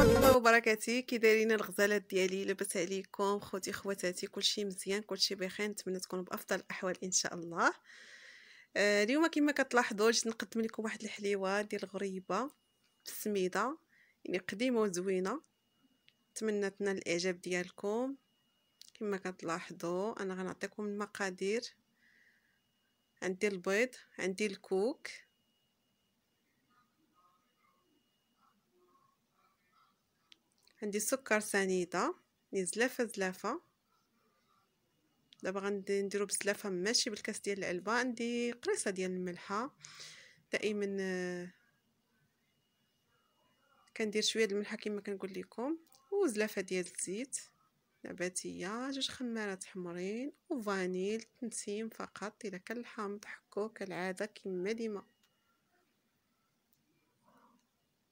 ورحمه الله وبركاته كي دايرين الغزالات ديالي لاباس عليكم خوتي خواتاتي كلشي مزيان كلشي بخير نتمنى تكونوا بافضل الاحوال ان شاء الله آه، اليوم كما كتلاحظوا جيت نقدم لكم واحد الحليوه ديال الغريبه بالسميده يعني قديمه وزوينه نتمنى تنال الاعجاب ديالكم كما كتلاحظوا انا غنعطيكم المقادير عندي البيض عندي الكوك عندي سكر سنيده زلافه زلافه دابا غنديرو بزلافه ماشي بالكاس ديال العلبه عندي قريصه ديال الملحه دائما آه، كندير شويه د الملحه كما كنقول لكم وزلافه ديال الزيت نباتيه جوج خمارات حمرين وفانيل تنسيم فقط الا كان الحامض حكو كالعاده كما ديما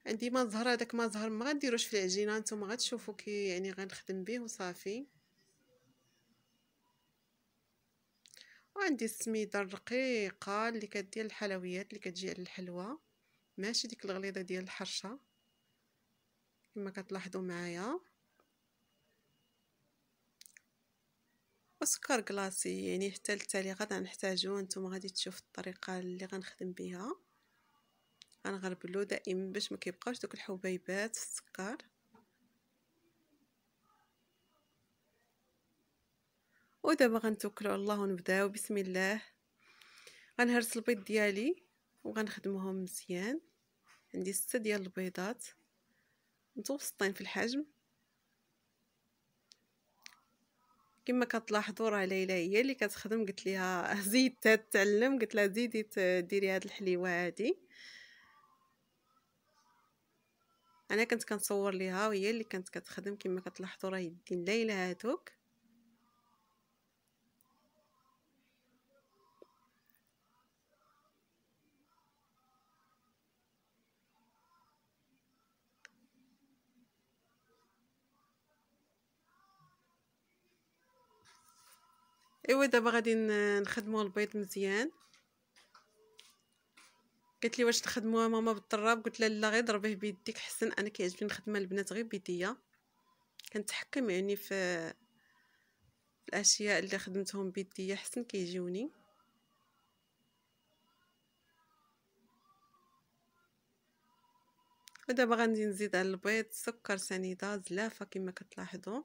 عندي الزهر هذاك ما زهر ما غديروش في العجينه نتوما غتشوفوا كي يعني غنخدم به وصافي وعندي السميده الرقيقه اللي كدير الحلويات اللي كتجي على الحلوى ماشي ديك الغليظه ديال الحرشه كما كتلاحظوا معايا وسكر كلاصي يعني حتى للتالي غدا نحتاجو نتوما غادي تشوفوا الطريقه اللي غنخدم بها غنغربلو دائما باش ما كيبقاوش دوك الحبيبات في السكر ودابا غنتوكلوا على الله ونبداو بسم الله غنهرس البيض ديالي وغنخدمهم مزيان عندي ستة ديال البيضات متوسطين في الحجم كما كتلاحظوا راه ليلى هي اللي كتخدم قلت ليها زيد تتعلم قلت لها زيدي ديري هاد الحليوه هادي انا كنت كنصور ليها وهي اللي كانت كتخدم كما كتلاحظوا راه يدين ليلى هادوك ايوا دابا غادي نخدموا البيض مزيان قالت لي واش تخدموها ماما بالطراب قلت لها لا غير ضربيه بيديك حسن انا كيعجبني نخدم البنات غير بيديا كنتحكم يعني في الاشياء اللي خدمتهم بيديا حسن كيجيوني ودابا غندي نزيد على البيض سكر سنيده زلافه كما كتلاحظوا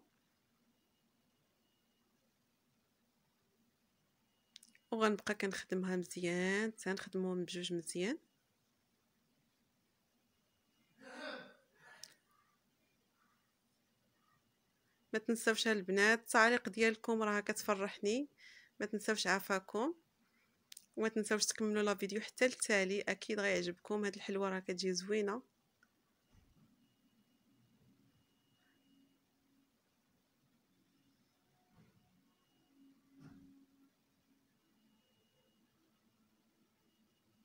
وغنبقى كنخدمها مزيان حتى نخدموهم بجوج مزيان ما تنساوش البنات التعليق ديالكم راه كتفرحني ما تنساوش عافاكم وما تنساوش تكملوا لا فيديو حتى التالي اكيد غيعجبكم هاد الحلوه راه كتجي زوينه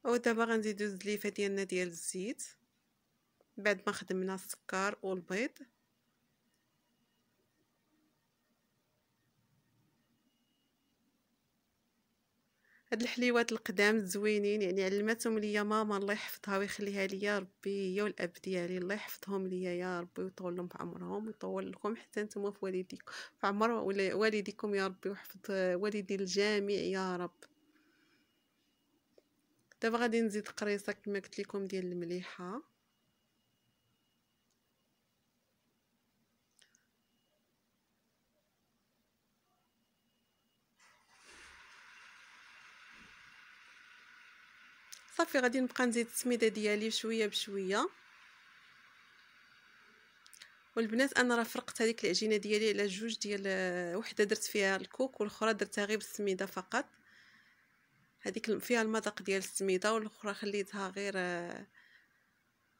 ودابا غنزيدو الزليفه ديالنا ديال الزيت بعد ما خدمنا السكر والبيض هاد الحليوات القدام زوينين يعني علمتهم ليا ماما الله يحفظها ويخليها ليا ربي هي والاب ديالي الله يحفظهم ليا يا ربي ويطول لهم في عمرهم ويطول لكم حتى نتوما في والديكم في عمر والديكم يا ربي ويحفظ والدي الجميع يا رب دابا غادي نزيد قريصه كما قلت لكم ديال المليحه صافي غادي نبقى نزيد السميده ديالي شويه بشويه والبنات انا راه فرقت هذيك العجينه ديالي على جوج ديال آه، وحده درت فيها الكوك والاخرى درتها غير بالسميده فقط هذيك فيها المذاق ديال السميده والاخرى خليتها غير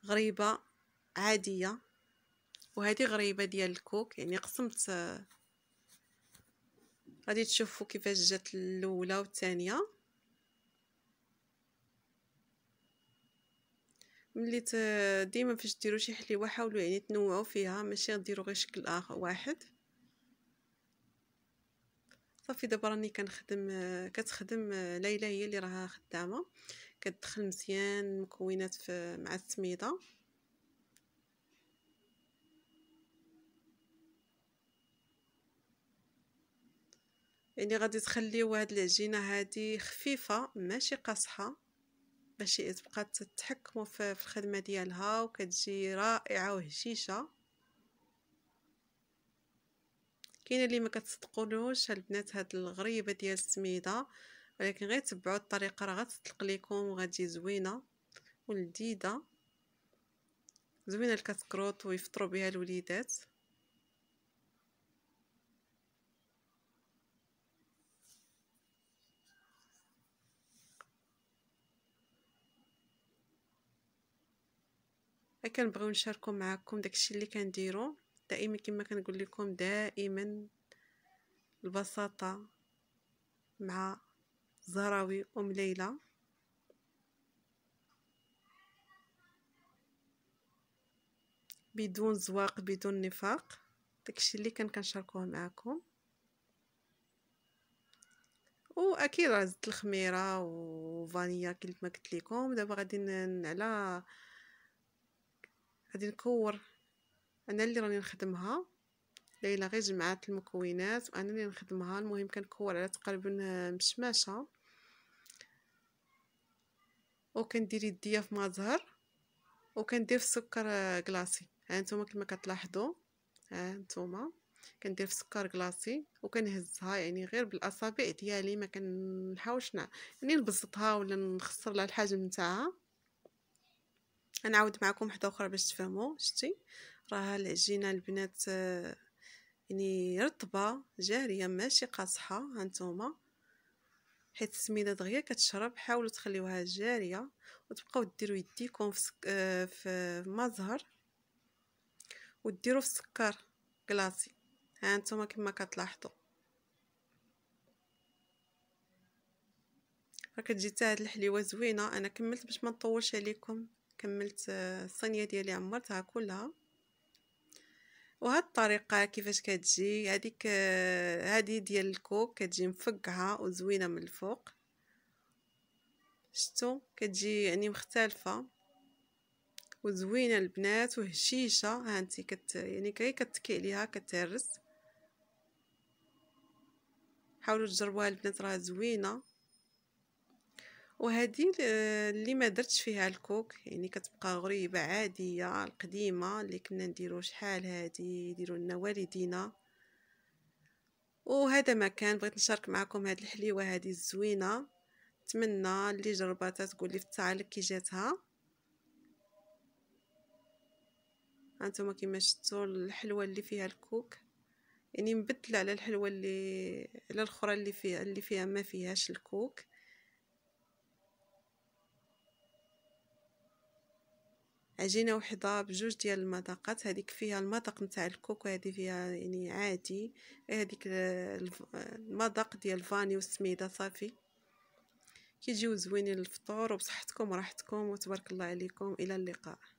غريبه عاديه وهذه غريبه ديال الكوك يعني قسمت غادي تشوفوا كيفاش جات الاولى والثانيه ملي ديما فاش ديروا شي حليوه حاولوا يعني تنوعوا فيها ماشي ديروا غير شكل اخر واحد صافي دابا راني كنخدم كتخدم ليلى هي اللي راها خدامه كتدخل مزيان المكونات في مع التميضه يعني غادي تخليو هاد العجينه هادي خفيفه ماشي قاصحه باش تبقى تتحكموا في الخدمه ديالها وكتجي رائعه وهشيشه كاينه اللي ما كتصدقولوش البنات هاد الغريبه ديال السميده ولكن غير تبعوا الطريقه راه غتطلق لكم وغادي زوينه ولذيذه زوينه الكاسكروت ويفطروا بها الوليدات كنبغيو نشاركو معكم داكشي اللي كنديرو دائما كما كنقول لكم دائما البساطه مع زهراوي ام ليلى بدون زواق بدون نفاق داكشي اللي كان كنشاركوه معكم واكيد راه زدت الخميره وفانيا كيف ما قلت لكم دابا غادي على غادي نكور انا اللي راني نخدمها ليلى غير جمعات المكونات وانا اللي نخدمها المهم كنكور على تقريبا مشماشه وكندير يديا في مظهر وكندير في السكر كلاصي ها نتوما كما كتلاحظوا ها نتوما كندير في سكر كلاصي وكنهزها يعني غير بالاصابع ديالي ما كنحاولش يعني نبسطها ولا نخسر لها الحجم نتاعها نعاود معكم وحده اخرى باش تفهموا شتي راه العجينه البنات يعني رطبه جاريه ماشي قاصحه هانتوما حيت السميده دغيا كتشرب حاولوا تخليوها جاريه وتبقاو ديروا يديكم في, سك... في مزهر وديروا في السكر كلاصي هانتوما كيما كما كتلاحظوا راه كتجي حتى هاد الحليوه زوينه انا كملت باش ما نطولش عليكم كملت آه، الصينيه ديالي عمرتها كلها وهاد الطريقه كيفاش كتجي هذيك هذه آه، ديال الكوك كتجي مفقعه وزوينه من الفوق شتو كتجي يعني مختلفه وزوينه البنات وهشيشه هانتي كت يعني كي كتكي عليها كتهرس حاولوا تجربوها البنات راه زوينه وهذه اللي ما درتش فيها الكوك يعني كتبقى غريبه عاديه القديمه اللي كنا نديرو شحال هذه يديروا لنا والدينا وهذا ما كان بغيت نشارك معكم هاد الحليوه هذه الزوينه نتمنى اللي جرباتها تقول لي في التعليق كي جاتها هانتوما كيما شفتوا الحلوه اللي فيها الكوك يعني مبدله على الحلوه اللي على الاخرى اللي فيها اللي فيها ما فيهاش الكوك عجينه وحده بجوج ديال المذاقات هذيك فيها المذاق نتاع الكوك هذه فيها يعني عادي هذيك إيه، المذاق ديال الفاني والسميده صافي كيجيو زوينين للفطور وبصحتكم وراحتكم وتبارك الله عليكم الى اللقاء